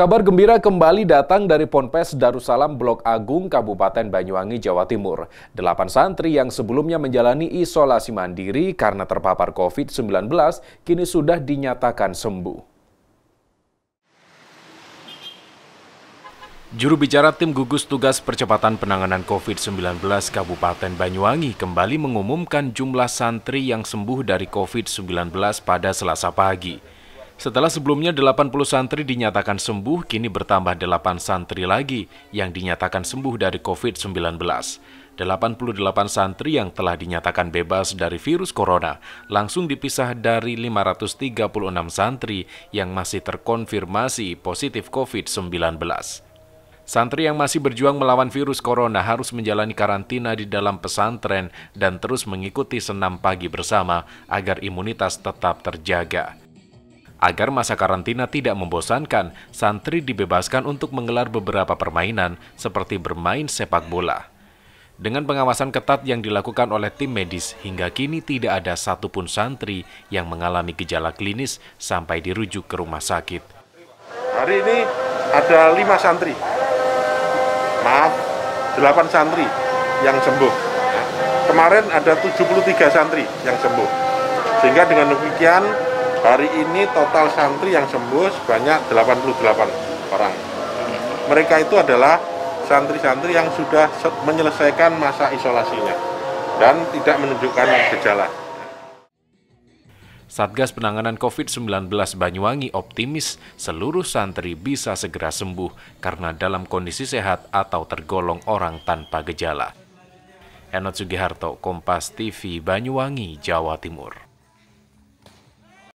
Kabar gembira kembali datang dari Ponpes Darussalam Blok Agung Kabupaten Banyuwangi, Jawa Timur. Delapan santri yang sebelumnya menjalani isolasi mandiri karena terpapar COVID-19 kini sudah dinyatakan sembuh. Juru bicara tim gugus tugas percepatan penanganan COVID-19 Kabupaten Banyuwangi kembali mengumumkan jumlah santri yang sembuh dari COVID-19 pada Selasa pagi. Setelah sebelumnya 80 santri dinyatakan sembuh, kini bertambah 8 santri lagi yang dinyatakan sembuh dari COVID-19. 88 santri yang telah dinyatakan bebas dari virus corona langsung dipisah dari 536 santri yang masih terkonfirmasi positif COVID-19. Santri yang masih berjuang melawan virus corona harus menjalani karantina di dalam pesantren dan terus mengikuti senam pagi bersama agar imunitas tetap terjaga. Agar masa karantina tidak membosankan, santri dibebaskan untuk menggelar beberapa permainan seperti bermain sepak bola. Dengan pengawasan ketat yang dilakukan oleh tim medis, hingga kini tidak ada satupun santri yang mengalami gejala klinis sampai dirujuk ke rumah sakit. Hari ini ada lima santri, maaf, delapan santri yang sembuh. Kemarin ada 73 santri yang sembuh. Sehingga dengan demikian Hari ini total santri yang sembuh sebanyak 88 orang. Mereka itu adalah santri-santri yang sudah menyelesaikan masa isolasinya dan tidak menunjukkan gejala. Satgas Penanganan COVID-19 Banyuwangi optimis seluruh santri bisa segera sembuh karena dalam kondisi sehat atau tergolong orang tanpa gejala. Enot Sugiharto, Kompas TV, Banyuwangi, Jawa Timur.